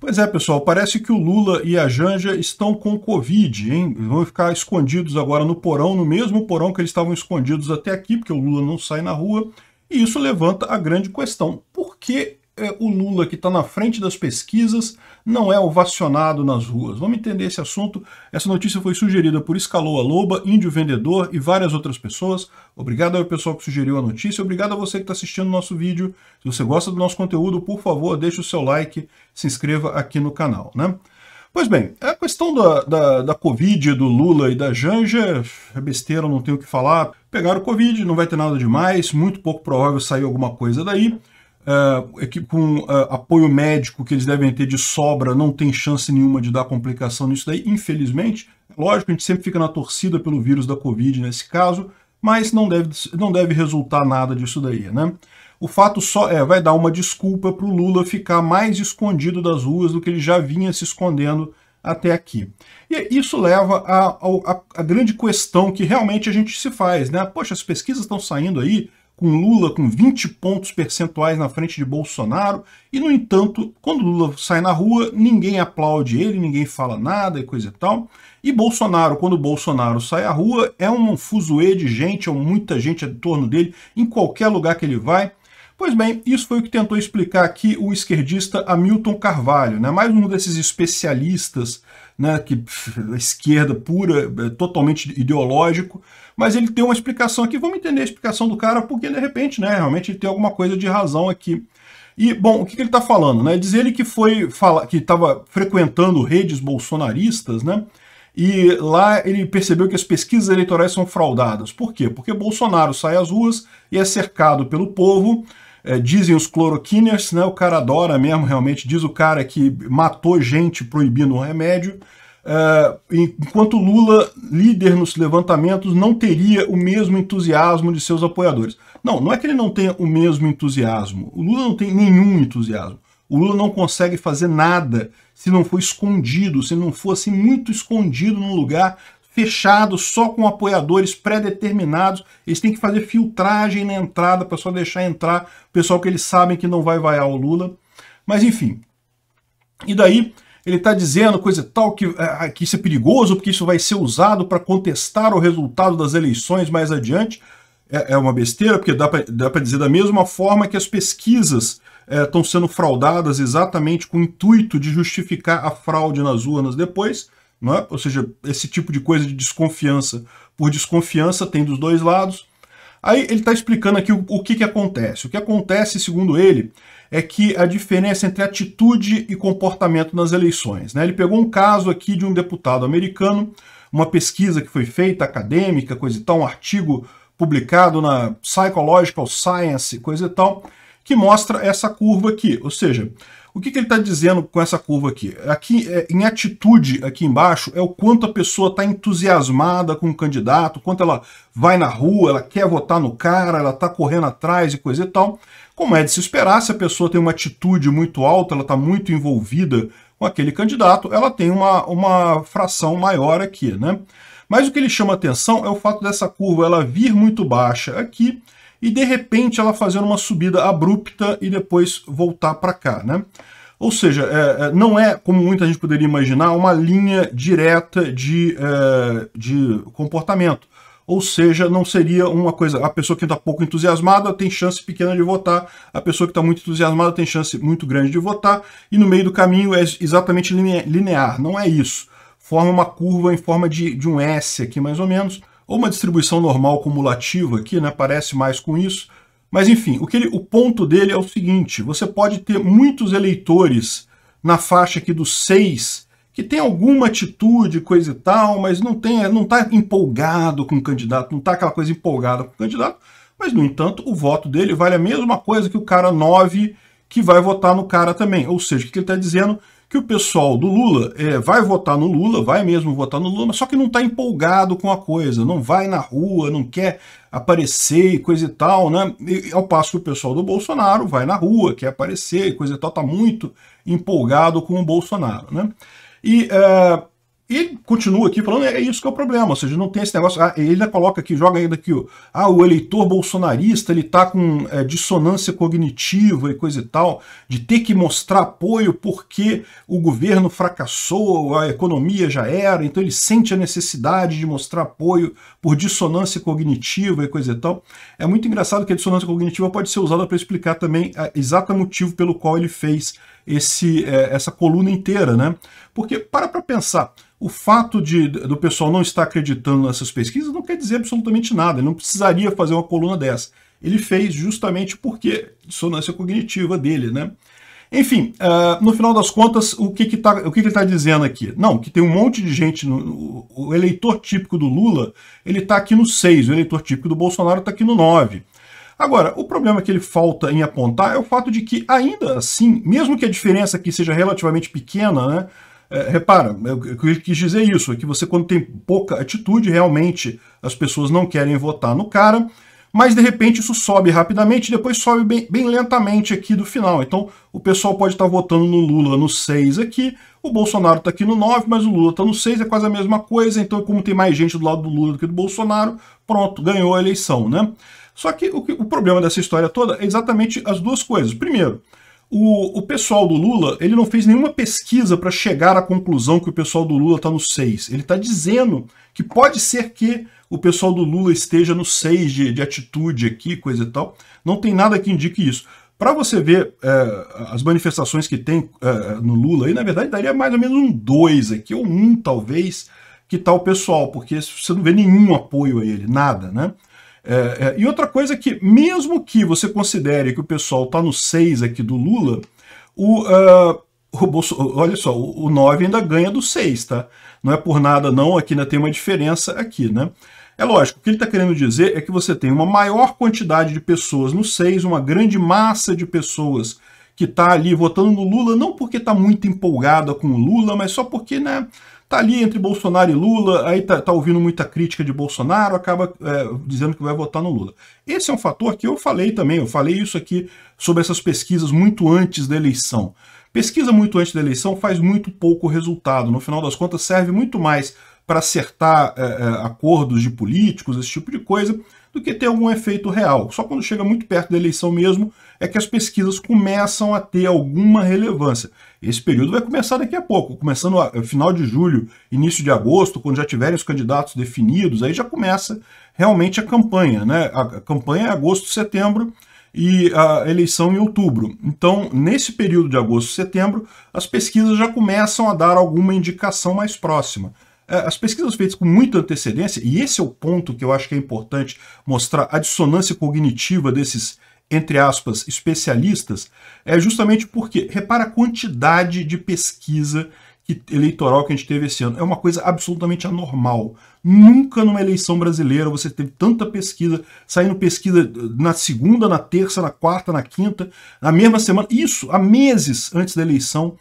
Pois é, pessoal, parece que o Lula e a Janja estão com Covid, hein? Vão ficar escondidos agora no porão, no mesmo porão que eles estavam escondidos até aqui, porque o Lula não sai na rua. E isso levanta a grande questão: por que é, o Lula que está na frente das pesquisas não é ovacionado nas ruas. Vamos entender esse assunto. Essa notícia foi sugerida por Escaloa Loba, Índio Vendedor e várias outras pessoas. Obrigado ao pessoal que sugeriu a notícia. Obrigado a você que está assistindo o nosso vídeo. Se você gosta do nosso conteúdo, por favor, deixe o seu like, se inscreva aqui no canal. Né? Pois bem, a questão da, da, da, Covid, do Lula e da Janja é besteira, não tenho o que falar. Pegaram Covid, não vai ter nada demais, muito pouco provável sair alguma coisa daí uh, que com uh, apoio médico que eles devem ter de sobra, não tem chance nenhuma de dar complicação nisso daí, infelizmente. Lógico, a gente sempre fica na torcida pelo vírus da Covid nesse caso, mas não deve, não deve resultar nada disso daí, né? O fato só é, vai dar uma desculpa para o Lula ficar mais escondido das ruas do que ele já vinha se escondendo até aqui. E isso leva à grande questão que realmente a gente se faz, né? Poxa, as pesquisas estão saindo aí, com Lula com 20 pontos percentuais na frente de Bolsonaro, e no entanto, quando Lula sai na rua, ninguém aplaude ele, ninguém fala nada e coisa e tal. E Bolsonaro, quando Bolsonaro sai à rua, é um fuzuê de gente, ou muita gente em torno dele, em qualquer lugar que ele vai. Pois bem, isso foi o que tentou explicar aqui o esquerdista Hamilton Carvalho, né? mais um desses especialistas né, que esquerda pura, é, totalmente ideológico, mas ele tem uma explicação aqui, vamos entender a explicação do cara, porque de repente, né, realmente ele tem alguma coisa de razão aqui. E, bom, o que, que ele está falando? Né? Diz ele que foi fala, que estava frequentando redes bolsonaristas, né? E lá ele percebeu que as pesquisas eleitorais são fraudadas. Por quê? Porque Bolsonaro sai às ruas e é cercado pelo povo, é, dizem os cloroquiners, né? O cara adora mesmo, realmente. Diz o cara que matou gente proibindo um remédio. É, enquanto Lula, líder nos levantamentos, não teria o mesmo entusiasmo de seus apoiadores. Não, não é que ele não tenha o mesmo entusiasmo. O Lula não tem nenhum entusiasmo. O Lula não consegue fazer nada se não for escondido, se não for assim muito escondido num lugar fechado, só com apoiadores pré-determinados. Eles têm que fazer filtragem na entrada para só deixar entrar o pessoal que eles sabem que não vai vaiar o Lula. Mas enfim. E daí ele está dizendo coisa tal que, eh, ah, que isso é perigoso, porque isso vai ser usado para contestar o resultado das eleições mais adiante. É, é uma besteira, porque dá para dizer da mesma forma que as pesquisas estão eh, é, sendo fraudadas exatamente com o intuito de justificar a fraude nas urnas depois. É? ou seja, esse tipo de coisa de desconfiança por desconfiança tem dos dois lados. Aí ele está explicando aqui o, o, que, que acontece. O que acontece, segundo ele, é que a diferença entre atitude e comportamento nas eleições. Né? Ele pegou um caso aqui de um deputado americano, uma pesquisa que foi feita, acadêmica, coisa e tal, um artigo publicado na Psychological Science, coisa e tal, que mostra essa curva aqui. Ou seja, o que, que ele está dizendo com essa curva aqui? Aqui, é, em atitude, aqui embaixo, é o quanto a pessoa está entusiasmada com o candidato, quanto ela vai na rua, ela quer votar no cara, ela está correndo atrás e coisa e tal. Como é de se esperar, se a pessoa tem uma atitude muito alta, ela está muito envolvida com aquele candidato, ela tem uma, uma fração maior aqui, né? Mas o que ele chama atenção é o fato dessa curva ela vir muito baixa aqui e de repente ela fazendo uma subida abrupta e depois voltar para cá, né? Ou seja, é, é, não é, como muita gente poderia imaginar, uma linha direta de, é, de comportamento. Ou seja, não seria uma coisa. A pessoa que está pouco entusiasmada tem chance pequena de votar, a pessoa que está muito entusiasmada tem chance muito grande de votar, e no meio do caminho é exatamente linear. Não é isso. Forma uma curva em forma de, de um S aqui, mais ou menos, ou uma distribuição normal cumulativa aqui, né? Parece mais com isso. Mas enfim, o, que ele, o ponto dele é o seguinte, você pode ter muitos eleitores na faixa aqui dos 6, que tem alguma atitude, coisa e tal, mas não tem, não está empolgado com o candidato, não está aquela coisa empolgada com o candidato, mas, no entanto, o voto dele vale a mesma coisa que o cara 9 que vai votar no cara também. Ou seja, o que ele está dizendo que o pessoal do Lula é, vai votar no Lula, vai mesmo votar no Lula, mas só que não está empolgado com a coisa, não vai na rua, não quer aparecer e coisa e tal, né? E, ao passo que o pessoal do Bolsonaro vai na rua, quer aparecer e coisa e tal, está muito empolgado com o Bolsonaro, né? E uh, e ele continua aqui falando, é, é isso que é o problema, ou seja, não tem esse negócio. Ah, ele ainda coloca aqui, joga ainda aqui, ah, o eleitor bolsonarista ele tá com é, dissonância cognitiva e coisa e tal, de ter que mostrar apoio porque o governo fracassou, a economia já era, então ele sente a necessidade de mostrar apoio por dissonância cognitiva e coisa e tal. É muito engraçado que a dissonância cognitiva pode ser usada para explicar também o ah, exato motivo pelo qual ele fez esse, é, essa coluna inteira, né? Porque, para para pensar, o fato de, do pessoal não estar acreditando nessas pesquisas não quer dizer absolutamente nada, ele não precisaria fazer uma coluna dessa. Ele fez justamente porque dissonância cognitiva dele, né? Enfim, uh, no final das contas, o que, que, tá, o que, que ele está dizendo aqui? Não, que tem um monte de gente, no, o eleitor típico do Lula, ele está aqui no 6, o eleitor típico do Bolsonaro está aqui no 9. Agora, o problema que ele falta em apontar é o fato de que, ainda assim, mesmo que a diferença aqui seja relativamente pequena, né? É, repara, é eu quis dizer é isso, é que você, quando tem pouca atitude, realmente as pessoas não querem votar no cara, mas de repente isso sobe rapidamente depois sobe bem, bem lentamente aqui do final. Então o pessoal pode estar tá votando no Lula no 6 aqui, o Bolsonaro está aqui no 9, mas o Lula está no 6, é quase a mesma coisa. Então, como tem mais gente do lado do Lula do que do Bolsonaro, pronto, ganhou a eleição, né? Só que o, o problema dessa história toda é exatamente as duas coisas. Primeiro, o, o, pessoal do Lula, ele não fez nenhuma pesquisa para chegar à conclusão que o pessoal do Lula está no 6. Ele está dizendo que pode ser que o pessoal do Lula esteja no 6 de, de atitude aqui, coisa e tal. Não tem nada que indique isso. Para você ver é, as manifestações que tem é, no Lula, aí na verdade daria mais ou menos um 2 aqui, ou um talvez, que tal tá o pessoal, porque você não vê nenhum apoio a ele, nada, né? É, é, e outra coisa que, mesmo que você considere que o pessoal está no 6 aqui do Lula, o, uh, o Bolso, olha só, o, 9 ainda ganha do 6, tá? Não é por nada não, aqui ainda tem uma diferença aqui, né? É lógico, o que ele está querendo dizer é que você tem uma maior quantidade de pessoas no 6, uma grande massa de pessoas que está ali votando no Lula, não porque está muito empolgada com o Lula, mas só porque, né, tá ali entre Bolsonaro e Lula, aí tá, tá ouvindo muita crítica de Bolsonaro, acaba é, dizendo que vai votar no Lula. Esse é um fator que eu falei também, eu falei isso aqui sobre essas pesquisas muito antes da eleição. Pesquisa muito antes da eleição faz muito pouco resultado, no final das contas serve muito mais para acertar é, é, acordos de políticos, esse tipo de coisa, do que ter algum efeito real. Só quando chega muito perto da eleição mesmo é que as pesquisas começam a ter alguma relevância. Esse período vai começar daqui a pouco, começando no é, final de julho, início de agosto, quando já tiverem os candidatos definidos, aí já começa realmente a campanha, né? A, campanha é agosto, setembro, e a eleição em outubro. Então, nesse período de agosto setembro, as pesquisas já começam a dar alguma indicação mais próxima. É, as pesquisas feitas com muita antecedência, e esse é o ponto que eu acho que é importante mostrar a dissonância cognitiva desses entre aspas, especialistas, é justamente porque, repara a quantidade de pesquisa eleitoral que a gente teve esse ano. É uma coisa absolutamente anormal. Nunca numa eleição brasileira você teve tanta pesquisa, saindo pesquisa na segunda, na terça, na quarta, na quinta, na mesma semana. Isso, há meses antes da eleição,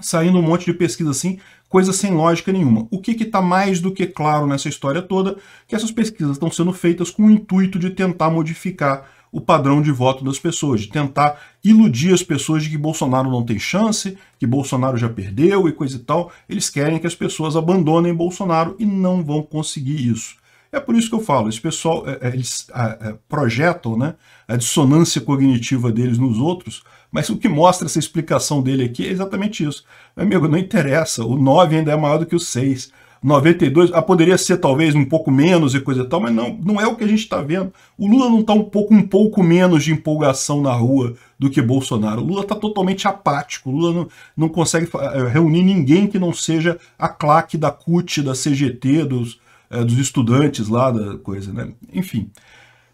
saindo um monte de pesquisa assim, coisa sem lógica nenhuma. O que está mais do que claro nessa história toda? Que essas pesquisas estão sendo feitas com o intuito de tentar modificar o padrão de voto das pessoas, de tentar iludir as pessoas de que Bolsonaro não tem chance, que Bolsonaro já perdeu e coisa e tal. Eles querem que as pessoas abandonem Bolsonaro e não vão conseguir isso. É por isso que eu falo, esse pessoal, é, é, eles é, projetam né, a dissonância cognitiva deles nos outros, mas o que mostra essa explicação dele aqui é exatamente isso. Meu amigo, não interessa, o 9 ainda é maior do que o 6 92, ah, poderia ser talvez um pouco menos e coisa e tal, mas não, não é o que a gente está vendo. O Lula não está um pouco, um pouco menos de empolgação na rua do que Bolsonaro. O Lula está totalmente apático. O Lula não, não consegue eh, reunir ninguém que não seja a claque da CUT, da CGT, dos, é, dos estudantes lá, da coisa, né? Enfim.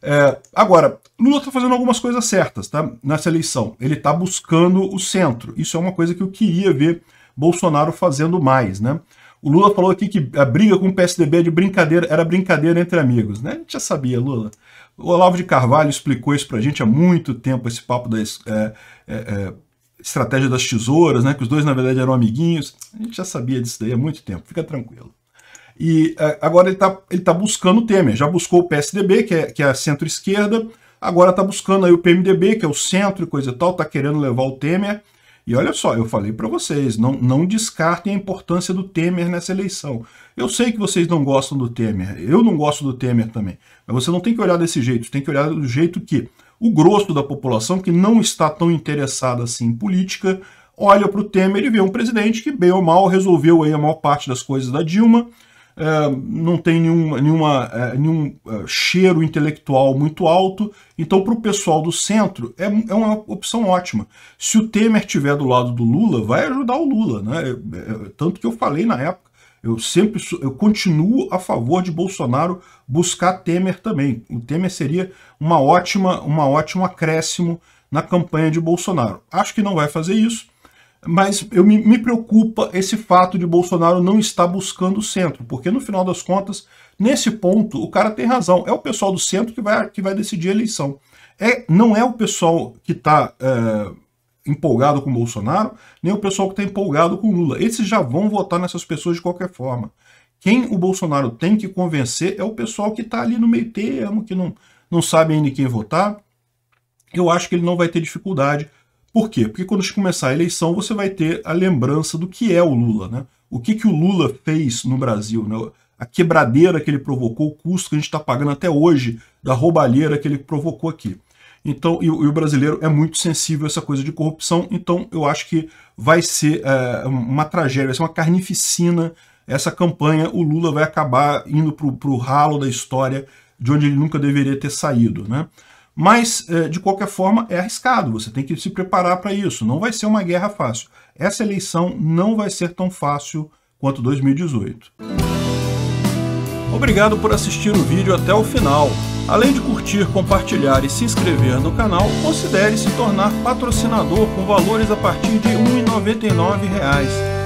É, agora, Lula está fazendo algumas coisas certas tá? nessa eleição. Ele está buscando o centro. Isso é uma coisa que eu queria ver Bolsonaro fazendo mais, né? O Lula falou aqui que a briga com o PSDB é de brincadeira, era brincadeira entre amigos, né? A gente já sabia, Lula. O Olavo de Carvalho explicou isso para a gente há muito tempo, esse papo da é, é, é, estratégia das tesouras, né? Que os dois, na verdade, eram amiguinhos. A gente já sabia disso daí há muito tempo, fica tranquilo. E é, agora ele está ele tá buscando o Temer. Já buscou o PSDB, que é, que é a centro-esquerda, agora está buscando aí o PMDB, que é o centro e coisa e tal, está querendo levar o Temer. E olha só, eu falei para vocês, não, não descartem a importância do Temer nessa eleição. Eu sei que vocês não gostam do Temer, eu não gosto do Temer também, mas você não tem que olhar desse jeito, tem que olhar do jeito que o grosso da população, que não está tão interessada assim em política, olha para o Temer e vê um presidente que, bem ou mal, resolveu aí a maior parte das coisas da Dilma, é, não tem é, nenhum, nenhuma, é, nenhum cheiro intelectual muito alto, então para o pessoal do centro é, é, uma opção ótima. Se o Temer tiver do lado do Lula, vai ajudar o Lula, né? tanto que eu falei na época, eu sempre eu continuo a favor de Bolsonaro buscar Temer também. O Temer seria uma ótima, uma ótima acréscimo na campanha de Bolsonaro. Acho que não vai fazer isso, mas eu me, me preocupa esse fato de Bolsonaro não estar buscando o centro, porque no final das contas, nesse ponto, o cara tem razão. É o pessoal do centro que vai, que vai decidir a eleição. É, não é o pessoal que está é, empolgado com Bolsonaro, nem o pessoal que está empolgado com Lula. Esses já vão votar nessas pessoas de qualquer forma. Quem o Bolsonaro tem que convencer é o pessoal que está ali no meio termo, que não, não sabe ainda quem votar. Eu acho que ele não vai ter dificuldade por quê? Porque quando a gente começar a eleição, você vai ter a lembrança do que é o Lula, né? O que, que o Lula fez no Brasil, né? A quebradeira que ele provocou, o custo que a gente está pagando até hoje, da roubalheira que ele provocou aqui. Então, e, o brasileiro é muito sensível a essa coisa de corrupção, então eu acho que vai ser é, uma tragédia, vai ser uma carnificina essa campanha. O Lula vai acabar indo para o ralo da história de onde ele nunca deveria ter saído. Né? Mas, eh, de qualquer forma, é arriscado, você tem que se preparar para isso. Não vai ser uma guerra fácil. Essa eleição não vai ser tão fácil quanto 2018. Obrigado por assistir o vídeo até o final. Além de curtir, compartilhar e se inscrever no canal, considere se tornar patrocinador com valores a partir de R$ 1,99